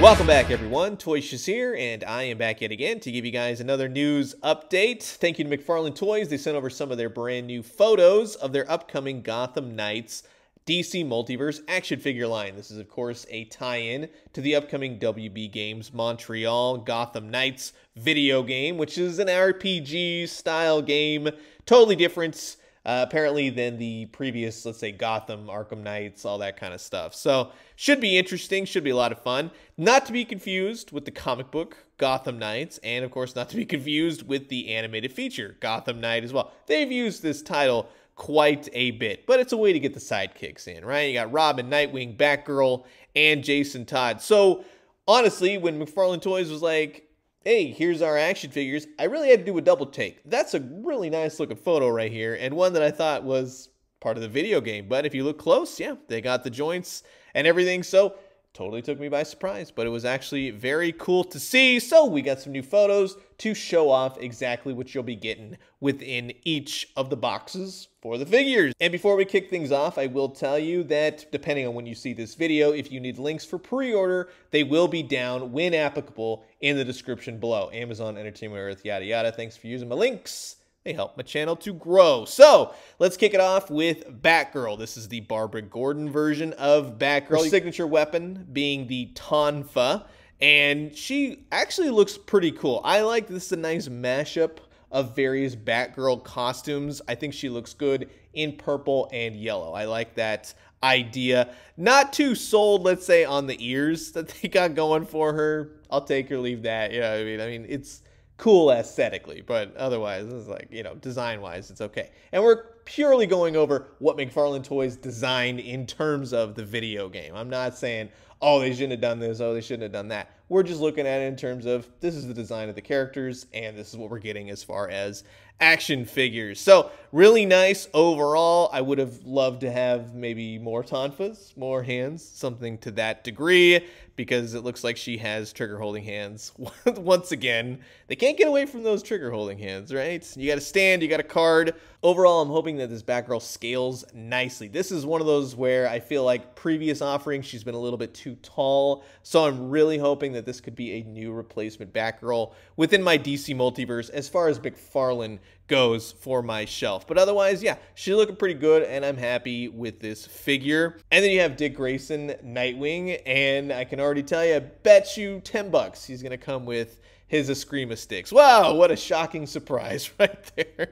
Welcome back, everyone. Toy Shiz here, and I am back yet again to give you guys another news update. Thank you to McFarlane Toys. They sent over some of their brand new photos of their upcoming Gotham Knights DC Multiverse action figure line. This is, of course, a tie-in to the upcoming WB Games Montreal Gotham Knights video game, which is an RPG-style game. Totally different uh, apparently than the previous, let's say, Gotham, Arkham Knights, all that kind of stuff. So should be interesting, should be a lot of fun. Not to be confused with the comic book Gotham Knights, and of course not to be confused with the animated feature Gotham Knight as well. They've used this title quite a bit, but it's a way to get the sidekicks in, right? You got Robin, Nightwing, Batgirl, and Jason Todd. So honestly, when McFarlane Toys was like, hey, here's our action figures. I really had to do a double take. That's a really nice looking photo right here, and one that I thought was part of the video game. But if you look close, yeah, they got the joints and everything. So totally took me by surprise, but it was actually very cool to see. So we got some new photos to show off exactly what you'll be getting within each of the boxes for the figures. And before we kick things off, I will tell you that depending on when you see this video, if you need links for pre-order, they will be down when applicable in the description below. Amazon, Entertainment Earth, yada yada. Thanks for using my links. They help my channel to grow. So let's kick it off with Batgirl. This is the Barbara Gordon version of Batgirl. Her signature weapon being the Tonfa. And she actually looks pretty cool. I like this is a nice mashup of various Batgirl costumes. I think she looks good in purple and yellow. I like that idea. Not too sold, let's say, on the ears that they got going for her. I'll take or leave that. You know I mean? I mean, it's cool aesthetically, but otherwise, it's like, you know, design wise, it's okay. And we're purely going over what McFarlane Toys designed in terms of the video game. I'm not saying, oh, they shouldn't have done this, oh, they shouldn't have done that. We're just looking at it in terms of this is the design of the characters and this is what we're getting as far as action figures. So really nice overall. I would have loved to have maybe more Tonfas, more hands, something to that degree, because it looks like she has trigger holding hands. Once again, they can't get away from those trigger holding hands, right? You got a stand, you got a card. Overall, I'm hoping that this Batgirl scales nicely. This is one of those where I feel like previous offerings, she's been a little bit too tall. So I'm really hoping that that this could be a new replacement Batgirl within my DC multiverse as far as McFarlane goes for my shelf. But otherwise, yeah, she's looking pretty good, and I'm happy with this figure. And then you have Dick Grayson, Nightwing, and I can already tell you, I bet you 10 bucks he's going to come with his Escrima sticks. Wow, what a shocking surprise right there.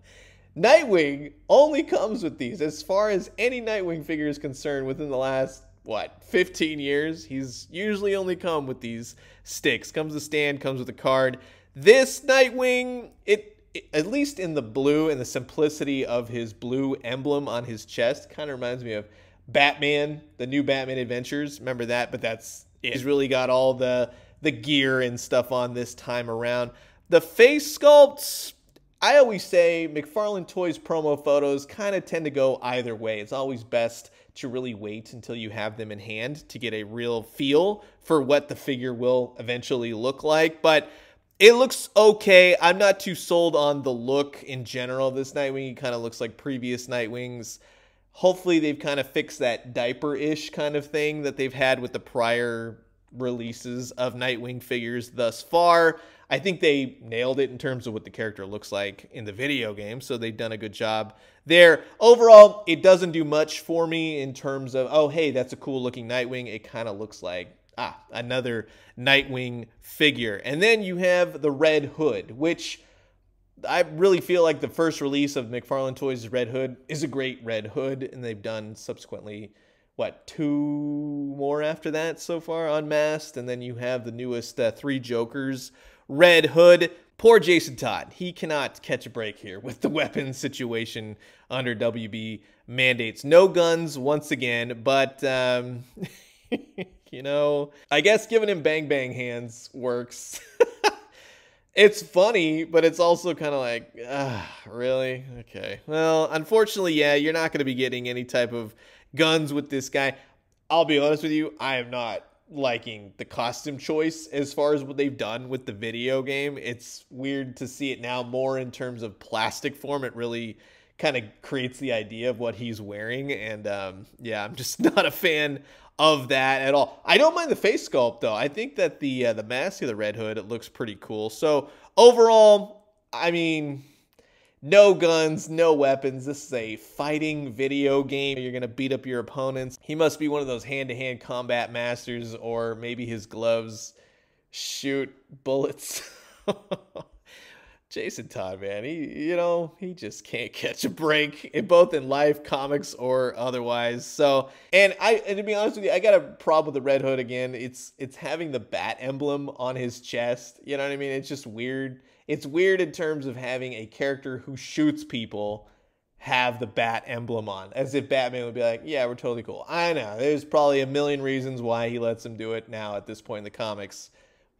Nightwing only comes with these as far as any Nightwing figure is concerned within the last what 15 years. He's usually only come with these sticks. Comes the stand, comes with a card. This Nightwing, it, it at least in the blue and the simplicity of his blue emblem on his chest, kind of reminds me of Batman, the new Batman Adventures. Remember that? But that's it. he's really got all the the gear and stuff on this time around. The face sculpts, I always say McFarlane Toys promo photos kind of tend to go either way. It's always best to really wait until you have them in hand to get a real feel for what the figure will eventually look like. But it looks okay. I'm not too sold on the look in general. This Nightwing kind of looks like previous Nightwings. Hopefully, they've kind of fixed that diaper ish kind of thing that they've had with the prior releases of Nightwing figures thus far. I think they nailed it in terms of what the character looks like in the video game, so they've done a good job there. Overall, it doesn't do much for me in terms of, oh, hey, that's a cool looking Nightwing. It kind of looks like, ah, another Nightwing figure. And then you have the Red Hood, which I really feel like the first release of McFarlane Toys' Red Hood is a great Red Hood, and they've done subsequently what two more after that so far unmasked and then you have the newest uh, three jokers Red Hood. Poor Jason Todd. He cannot catch a break here with the weapons situation under WB mandates. No guns once again, but um, you know, I guess giving him bang bang hands works. it's funny, but it's also kind of like, uh, really? Okay. Well, unfortunately, yeah, you're not going to be getting any type of guns with this guy. I'll be honest with you, I am not liking the costume choice as far as what they've done with the video game. It's weird to see it now more in terms of plastic form. It really kind of creates the idea of what he's wearing. And um, yeah, I'm just not a fan of that at all. I don't mind the face sculpt though. I think that the uh, the mask of the Red Hood it looks pretty cool. So overall, I mean, no guns, no weapons. This is a fighting video game. You're going to beat up your opponents. He must be one of those hand to hand combat masters, or maybe his gloves shoot bullets. Jason Todd, man, he, you know, he just can't catch a break, both in life, comics, or otherwise. So, and I, and to be honest with you, I got a problem with the Red Hood again. It's, it's having the bat emblem on his chest. You know what I mean? It's just weird it's weird in terms of having a character who shoots people have the bat emblem on, as if Batman would be like, "Yeah, we're totally cool." I know there's probably a million reasons why he lets him do it now at this point in the comics,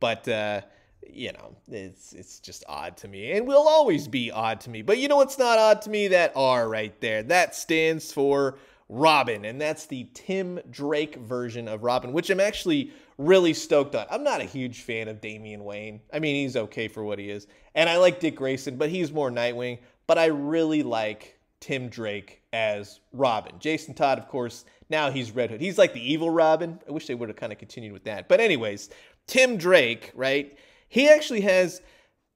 but uh, you know, it's it's just odd to me, and will always be odd to me. But you know what's not odd to me? That R right there, that stands for Robin, and that's the Tim Drake version of Robin, which I'm actually really stoked on. I'm not a huge fan of Damian Wayne. I mean, he's okay for what he is. And I like Dick Grayson, but he's more Nightwing. But I really like Tim Drake as Robin. Jason Todd, of course, now he's Red Hood. He's like the evil Robin. I wish they would have kind of continued with that. But, anyways, Tim Drake, right? He actually has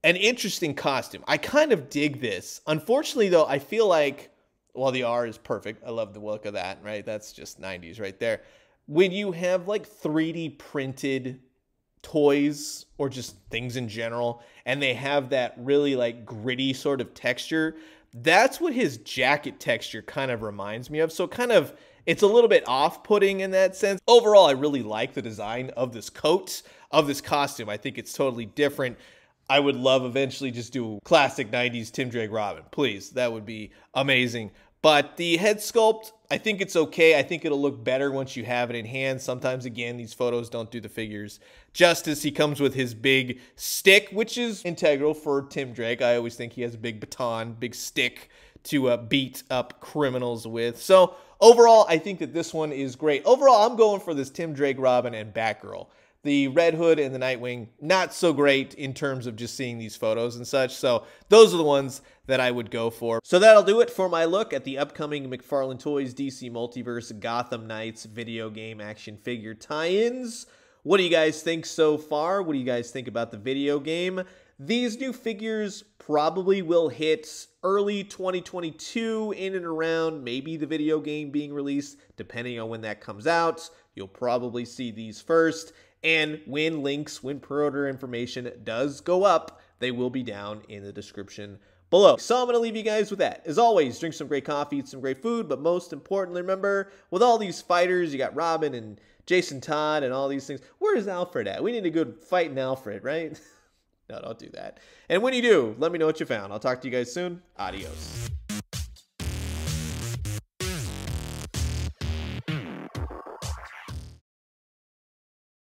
an interesting costume. I kind of dig this. Unfortunately, though, I feel like well, the R is perfect. I love the look of that, right? That's just 90s right there. When you have like 3D printed toys or just things in general, and they have that really like gritty sort of texture, that's what his jacket texture kind of reminds me of. So kind of it's a little bit off-putting in that sense. Overall, I really like the design of this coat, of this costume. I think it's totally different. I would love eventually just do classic 90s Tim Drake Robin. Please, that would be amazing. But the head sculpt, I think it's okay. I think it'll look better once you have it in hand. Sometimes, again, these photos don't do the figures justice. He comes with his big stick, which is integral for Tim Drake. I always think he has a big baton, big stick to uh, beat up criminals with. So overall, I think that this one is great. Overall, I'm going for this Tim Drake, Robin, and Batgirl the Red Hood and the Nightwing, not so great in terms of just seeing these photos and such. So those are the ones that I would go for. So that'll do it for my look at the upcoming McFarlane Toys DC Multiverse Gotham Knights video game action figure tie-ins. What do you guys think so far? What do you guys think about the video game? These new figures probably will hit early 2022 in and around maybe the video game being released, depending on when that comes out. You'll probably see these first. And when links, when per order information does go up, they will be down in the description below. So I'm going to leave you guys with that. As always, drink some great coffee, eat some great food, but most importantly, remember, with all these fighters, you got Robin and Jason Todd and all these things, where's Alfred at? We need a good fighting Alfred, right? no, don't do that. And when you do, let me know what you found. I'll talk to you guys soon. Adios.